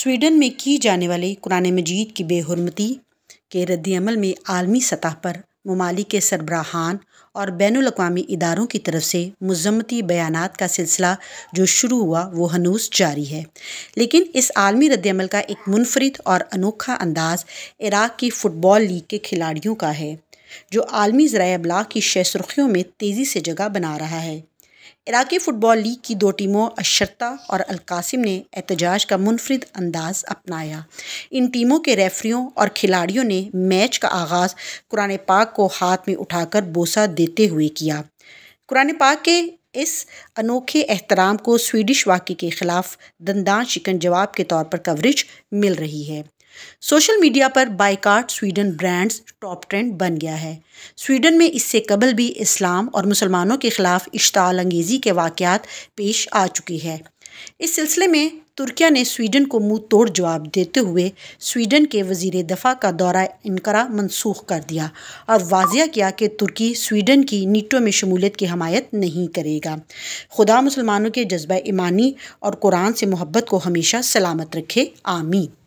Sweden में की जाने वाली कुरान मजीद की बेहरमती के रद्दमल में आलमी सतह पर ममालिक के सरबराहान और बैन अवी इदारों की तरफ से मजम्मती बयान का सिलसिला जो शुरू हुआ वो हनूस जारी है लेकिन इस आलमी रद्दमल का एक मुनफरद और अनोखा अंदाज इराक़ की फ़ुटबॉल लीग के खिलाड़ियों का है जो आलमी ज़रा अबलाग की शह सुर्खियों में तेज़ी से जगह बना रहा है इराक़ी फ़ुटबॉल लीग की दो टीमों अशरता और अलकासिम ने एहतजाज का मुनफरद अंदाज अपनाया इन टीमों के रेफरियों और खिलाड़ियों ने मैच का आगाज़ कुरान पाक को हाथ में उठाकर बोसा देते हुए किया कुरान पाक के इस अनोखे एहतराम को स्वीडिश वाकई के ख़िलाफ़ दंदा शिकन जवाब के तौर पर कवरेज मिल रही है सोशल मीडिया पर boycott Sweden brands top trend बन गया है स्वीडन में इससे कबल भी इस्लाम और मुसलमानों के ख़िलाफ़ इश्ताल अंगेज़ी के वाकयात पेश आ चुकी है इस सिलसिले में तुर्किया ने स्वीडन को मुंह तोड़ जवाब देते हुए स्वीडन के वजीर दफ़ा का दौरा इनकरा मनसूख कर दिया और वाजिया किया कि तुर्की स्वीडन की नीटो में शमूलियत की हमायत नहीं करेगा खुदा मुसलमानों के जज्बा ईमानी और कुरान से मोहब्बत को हमेशा सलामत रखे आमीन